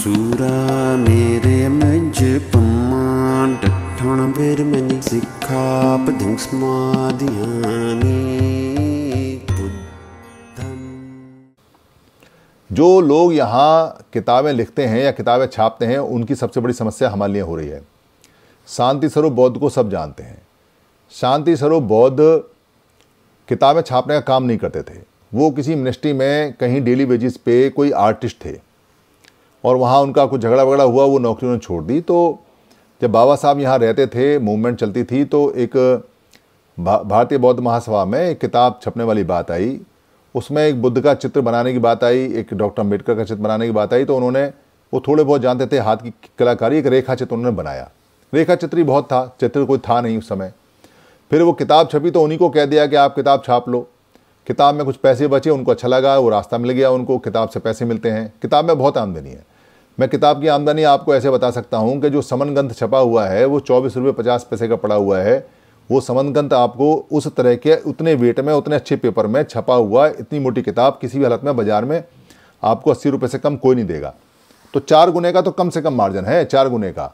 सूरा मेरे मज पमान ਡਠਣ ਬੇਰ ਮਨੀ ਸਿੱਖਾ जो लोग यहाँ किताबें लिखते हैं या किताबें छापते हैं उनकी सबसे बड़ी समस्या हमारे लिए हो रही है शांति स्वरूप बौद्ध को सब जानते हैं शांति स्वरूप बौद्ध किताबें छापने का काम नहीं करते थे वो किसी मिनिस्ट्री में कहीं डेली बेजिस पे कोई आर्टिस्ट थे और वहाँ उनका कुछ झगड़ा वगड़ा हुआ वो नौकरी उन्होंने छोड़ दी तो जब बाबा साहब यहाँ रहते थे मूवमेंट चलती थी तो एक भा, भारतीय बौद्ध महासभा में एक किताब छपने वाली बात आई उसमें एक बुद्ध का चित्र बनाने की बात आई एक डॉक्टर अम्बेडकर का चित्र बनाने की बात आई तो उन्होंने वो थोड़े बहुत जानते थे हाथ की कलाकारी एक रेखा चित्र उन्होंने बनाया रेखा चित्र ही बहुत था चित्र कोई था नहीं उस समय फिर वो किताब छपी तो उन्हीं को कह दिया कि आप किताब छाप लो किताब में कुछ पैसे बचे उनको अच्छा लगा वो रास्ता मिल गया उनको किताब से पैसे मिलते हैं किताब में बहुत आमदनी है मैं किताब की आमदनी आपको ऐसे बता सकता हूँ कि जो समन ग्रंथ छपा हुआ है वो चौबीस रुपये पचास पैसे का पड़ा हुआ है वो समन ग्रंथ आपको उस तरह के उतने वेट में उतने अच्छे पेपर में छपा हुआ इतनी मोटी किताब किसी भी हालत में बाज़ार में आपको अस्सी रुपये से कम कोई नहीं देगा तो चार गुने का तो कम से कम मार्जिन है चार गुने का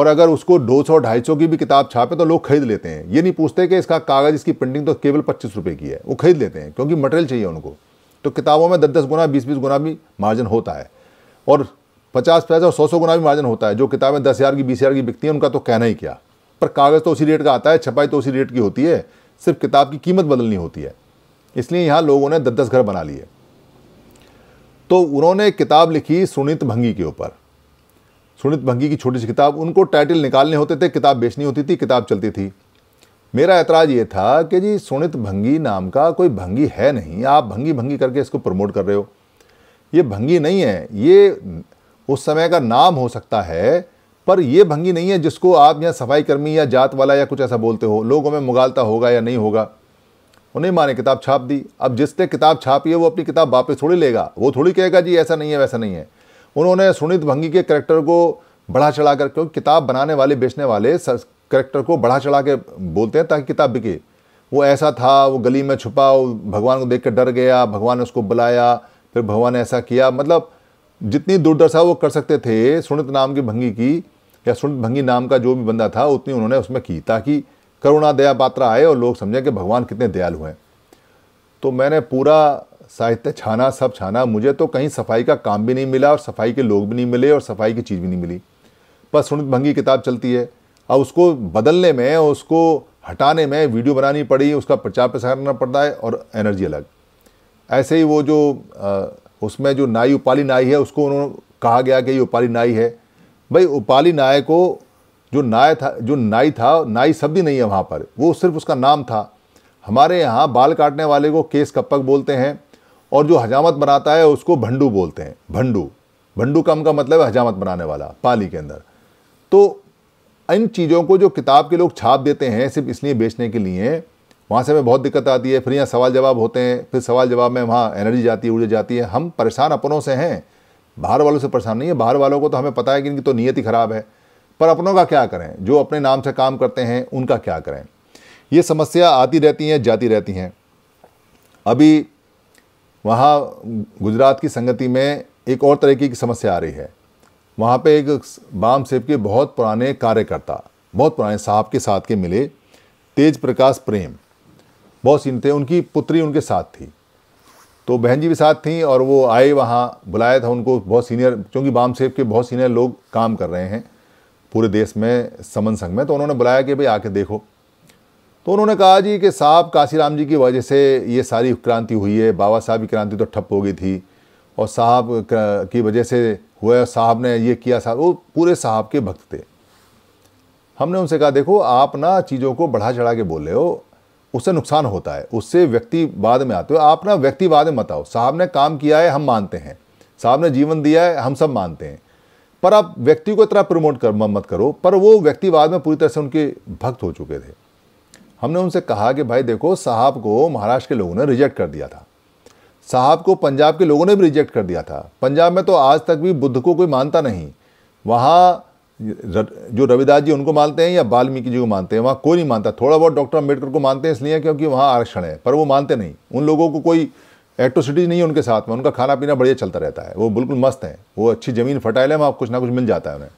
और अगर उसको दो सौ ढाई सौ की भी किताब छापे तो लोग खरीद लेते हैं ये नहीं पूछते कि इसका कागज़ इसकी प्रिंटिंग तो केवल पच्चीस रुपये की है वो खरीद लेते हैं क्योंकि मटेरियल चाहिए उनको तो किताबों में दस दस गुना बीस बीस गुना भी मार्जिन होता है और पचास पैसा और सौ सौ गुना भी मार्जिन होता है जो किताबें दस हज़ार की बीस हज़ार की बिकती हैं उनका तो कहना ही क्या पर कागज़ तो उसी रेट का आता है छपाई तो उसी रेट की होती है सिर्फ किताब की कीमत बदलनी होती है इसलिए यहाँ लोगों ने दस दस घर बना लिए तो उन्होंने किताब लिखी सुनीत भंगी के ऊपर सुनीत भंगी की छोटी सी किताब उनको टाइटल निकालने होते थे किताब बेचनी होती थी किताब चलती थी मेरा ऐतराज ये था कि जी सुनित भंगी नाम का कोई भंगी है नहीं आप भंगी भंगी करके इसको प्रमोट कर रहे हो ये भंगी नहीं है ये उस समय का नाम हो सकता है पर यह भंगी नहीं है जिसको आप या सफाई कर्मी या जात वाला या कुछ ऐसा बोलते हो लोगों में मुगालता होगा या नहीं होगा उन्हें माने किताब छाप दी अब जिसने किताब छापी है वो अपनी किताब वापस थोड़ी लेगा वो थोड़ी कहेगा जी ऐसा नहीं है वैसा नहीं है उन्होंने सुनीत भंगी के करेक्टर को बढ़ा चढ़ा कर क्योंकि किताब बनाने वाले बेचने वाले करेक्टर को बढ़ा चढ़ा के बोलते हैं ताकि किताब बिके वो ऐसा था वो गली में छुपा वो भगवान को देख कर डर गया भगवान ने उसको बुलाया फिर भगवान ने ऐसा किया मतलब जितनी दुर्दशा वो कर सकते थे सुनित नाम की भंगी की या सुनित भंगी नाम का जो भी बंदा था उतनी उन्होंने उसमें की ताकि करुणा दया पात्र आए और लोग समझें कि भगवान कितने दयालु हैं तो मैंने पूरा साहित्य छाना सब छाना मुझे तो कहीं सफाई का काम भी नहीं मिला और सफाई के लोग भी नहीं मिले और सफाई की चीज़ भी नहीं मिली पर सुनित भंगी किताब चलती है अब उसको बदलने में उसको हटाने में वीडियो बनानी पड़ी उसका प्रचार प्रसार करना पड़ता है और एनर्जी अलग ऐसे ही वो जो उसमें जो नाई उपाली नाई है उसको उन्होंने कहा गया कि ये उपाली नाई है भाई उपाली नाय को जो नाय था जो नाई था नाई शब्द ही नहीं है वहाँ पर वो सिर्फ उसका नाम था हमारे यहाँ बाल काटने वाले को केस कप्पक बोलते हैं और जो हजामत बनाता है उसको भंडू बोलते हैं भंडू भंडू कम का मतलब है हजामत बनाने वाला पाली के अंदर तो इन चीज़ों को जो किताब के लोग छाप देते हैं सिर्फ इसलिए बेचने के लिए वहाँ से हमें बहुत दिक्कत आती है फिर यहाँ सवाल जवाब होते हैं फिर सवाल जवाब में वहाँ एनर्जी जाती है ऊर्जा जाती है हम परेशान अपनों से हैं बाहर वालों से परेशान नहीं है बाहर वालों को तो हमें पता है कि इनकी तो नीयत ही ख़राब है पर अपनों का क्या करें जो अपने नाम से काम करते हैं उनका क्या करें ये समस्या आती रहती हैं जाती रहती हैं अभी वहाँ गुजरात की संगति में एक और तरीके की समस्या आ रही है वहाँ पे एक बाम सेब के बहुत पुराने कार्यकर्ता बहुत पुराने साहब के साथ के मिले तेज प्रकाश प्रेम बहुत सीन थे उनकी पुत्री उनके साथ थी तो बहन जी भी साथ थी और वो आए वहाँ बुलाया था उनको बहुत सीनियर क्योंकि बाम सेब के बहुत सीनियर लोग काम कर रहे हैं पूरे देश में समन संघ में तो उन्होंने बुलाया कि भाई आके देखो तो उन्होंने कहा जी कि साहब काशीराम जी की वजह से ये सारी क्रांति हुई है बाबा साहब की क्रांति तो ठप हो गई थी और साहब की वजह से हुआ साहब ने ये किया साहब वो पूरे साहब के भक्त थे हमने उनसे कहा देखो आप ना चीज़ों को बढ़ा चढ़ा के बोल रहे हो उससे नुकसान होता है उससे व्यक्तिवाद में आते हो आप ना व्यक्तिवाद में मत आओ साहब ने काम किया है हम मानते हैं साहब ने जीवन दिया है हम सब मानते हैं पर आप व्यक्ति को इतना प्रमोट कर मत करो पर वो व्यक्तिवाद में पूरी तरह से उनके भक्त हो चुके थे हमने उनसे कहा कि भाई देखो साहब को महाराष्ट्र के लोगों ने रिजेक्ट कर दिया था साहब को पंजाब के लोगों ने भी रिजेक्ट कर दिया था पंजाब में तो आज तक भी बुद्ध को कोई मानता नहीं वहाँ जो रविदास जी उनको मानते हैं या वाल्मीकि जी को मानते हैं वहाँ कोई नहीं मानता थोड़ा बहुत डॉक्टर अम्बेडकर को मानते हैं इसलिए क्योंकि वहाँ आरक्षण है पर वो मानते नहीं उन लोगों को कोई एक्ट्रोसिटी नहीं है उनके साथ में उनका खाना पीना बढ़िया चलता रहता है वो बिल्कुल मस्त हैं वो अच्छी ज़मीन फटाइल है वहाँ कुछ ना कुछ मिल जाता है उन्हें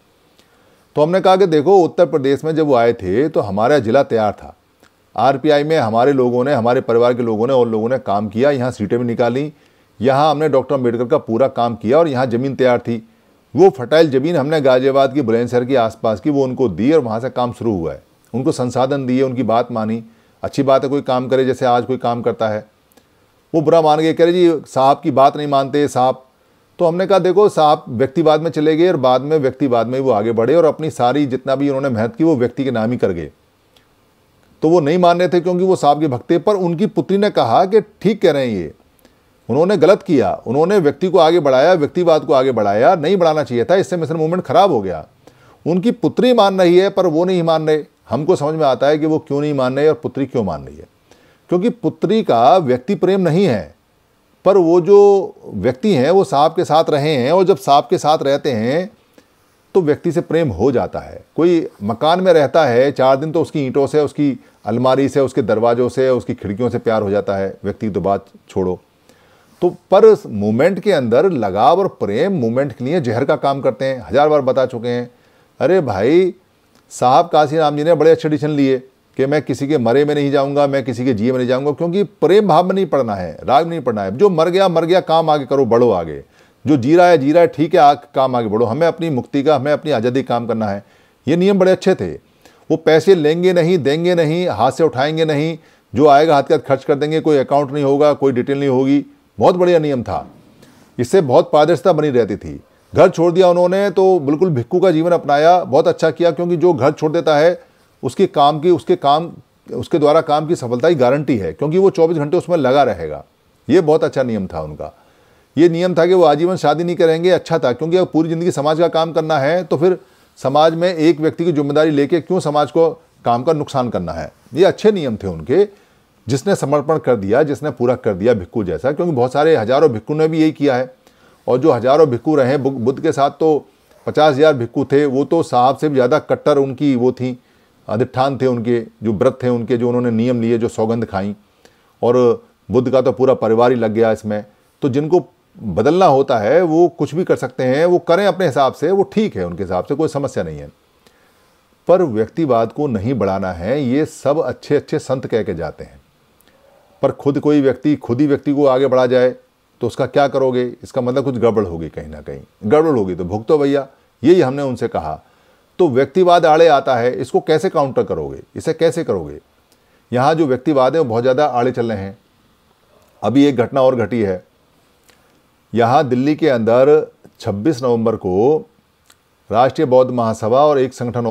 तो हमने कहा कि देखो उत्तर प्रदेश में जब वो आए थे तो हमारा ज़िला तैयार था आर में हमारे लोगों ने हमारे परिवार के लोगों ने और लोगों ने काम किया यहाँ सीटें भी निकाली यहाँ हमने डॉक्टर अम्बेडकर का पूरा काम किया और यहाँ ज़मीन तैयार थी वो फर्टाइल ज़मीन हमने गाजियाबाद की बुलंदशहर के आसपास की वो उनको दी और वहाँ से काम शुरू हुआ है उनको संसाधन दिए उनकी बात मानी अच्छी बात है कोई काम करे जैसे आज कोई काम करता है वो बुरा मान गए कह रहे जी साहब की बात नहीं मानते साहब तो हमने कहा देखो साहब व्यक्तिवाद में चले गए और बाद में व्यक्तिवाद में वो आगे बढ़े और अपनी सारी जितना भी उन्होंने मेहनत की वो व्यक्ति के नाम ही कर गए तो वो नहीं मान रहे थे क्योंकि वो साहब के भक्ते पर उनकी पुत्री ने कहा कि ठीक कह रहे हैं ये उन्होंने गलत किया उन्होंने व्यक्ति को आगे बढ़ाया व्यक्तिवाद को आगे बढ़ाया नहीं बढ़ाना चाहिए था इससे मिशन मूवमेंट खराब हो गया उनकी पुत्री मान रही है पर वो नहीं मान रहे हमको समझ में आता है कि वो क्यों नहीं मान रहे और पुत्री क्यों मान रही है क्योंकि पुत्री का व्यक्ति प्रेम नहीं है पर वो जो व्यक्ति हैं वो सांप के साथ रहे हैं और जब सांप के साथ रहते हैं तो व्यक्ति से प्रेम हो जाता है कोई मकान में रहता है चार दिन तो उसकी ईंटों से उसकी अलमारी से उसके दरवाज़ों से उसकी खिड़कियों से प्यार हो जाता है व्यक्ति तो बात छोड़ो तो पर मूवमेंट के अंदर लगाव और प्रेम मूवमेंट के लिए जहर का काम करते हैं हज़ार बार बता चुके हैं अरे भाई साहब काशी राम जी ने बड़े अच्छे डिसीजन लिए कि मैं किसी के मरे में नहीं जाऊंगा मैं किसी के जिए में नहीं जाऊंगा क्योंकि प्रेम भाव में नहीं पड़ना है राग में नहीं पड़ना है जो मर गया मर गया काम आगे करो बढ़ो आगे जो जी रहा है जी रहा है ठीक है आग काम आगे बढ़ो हमें अपनी मुक्ति का हमें अपनी आज़ादी काम करना है ये नियम बड़े अच्छे थे वो पैसे लेंगे नहीं देंगे नहीं हाथ से उठाएंगे नहीं जो आएगा हाथ के हाथ खर्च कर देंगे कोई अकाउंट नहीं होगा कोई डिटेल नहीं होगी बहुत बढ़िया नियम था इससे बहुत पारदर्शिता बनी रहती थी घर छोड़ दिया उन्होंने तो बिल्कुल भिक्कू का जीवन अपनाया बहुत अच्छा किया क्योंकि जो घर छोड़ देता है उसके काम की उसके काम उसके द्वारा काम की सफलता की गारंटी है क्योंकि वो 24 घंटे उसमें लगा रहेगा ये बहुत अच्छा नियम था उनका ये नियम था कि वो आजीवन शादी नहीं करेंगे अच्छा था क्योंकि अगर पूरी ज़िंदगी समाज का काम करना है तो फिर समाज में एक व्यक्ति की जिम्मेदारी लेके क्यों समाज को काम का नुकसान करना है ये अच्छे नियम थे उनके जिसने समर्पण कर दिया जिसने पूरा कर दिया भिक्खू जैसा क्योंकि बहुत सारे हजारों भिक्खु ने भी यही किया है और जो हजारों भिक्खू रहे बुद्ध के साथ तो पचास हज़ार भिक्खु थे वो तो साहब से भी ज़्यादा कट्टर उनकी वो थी अधिष्ठान थे उनके जो व्रत थे उनके जो उन्होंने नियम लिए जो सौगंध खाई और बुद्ध का तो पूरा परिवार ही लग गया इसमें तो जिनको बदलना होता है वो कुछ भी कर सकते हैं वो करें अपने हिसाब से वो ठीक है उनके हिसाब से कोई समस्या नहीं है पर व्यक्तिवाद को नहीं बढ़ाना है ये सब अच्छे अच्छे संत कह के जाते हैं पर खुद कोई व्यक्ति खुद ही व्यक्ति को आगे बढ़ा जाए तो उसका क्या करोगे इसका मतलब कुछ गड़बड़ होगी कहीं ना कहीं गड़बड़ होगी तो भुगतो भैया यही हमने उनसे कहा तो व्यक्तिवाद आड़े आता है इसको कैसे काउंटर करोगे इसे कैसे करोगे यहाँ जो व्यक्तिवाद है वो बहुत ज़्यादा आड़े चल रहे हैं अभी एक घटना और घटी है यहाँ दिल्ली के अंदर 26 नवंबर को राष्ट्रीय बौद्ध महासभा और एक संगठन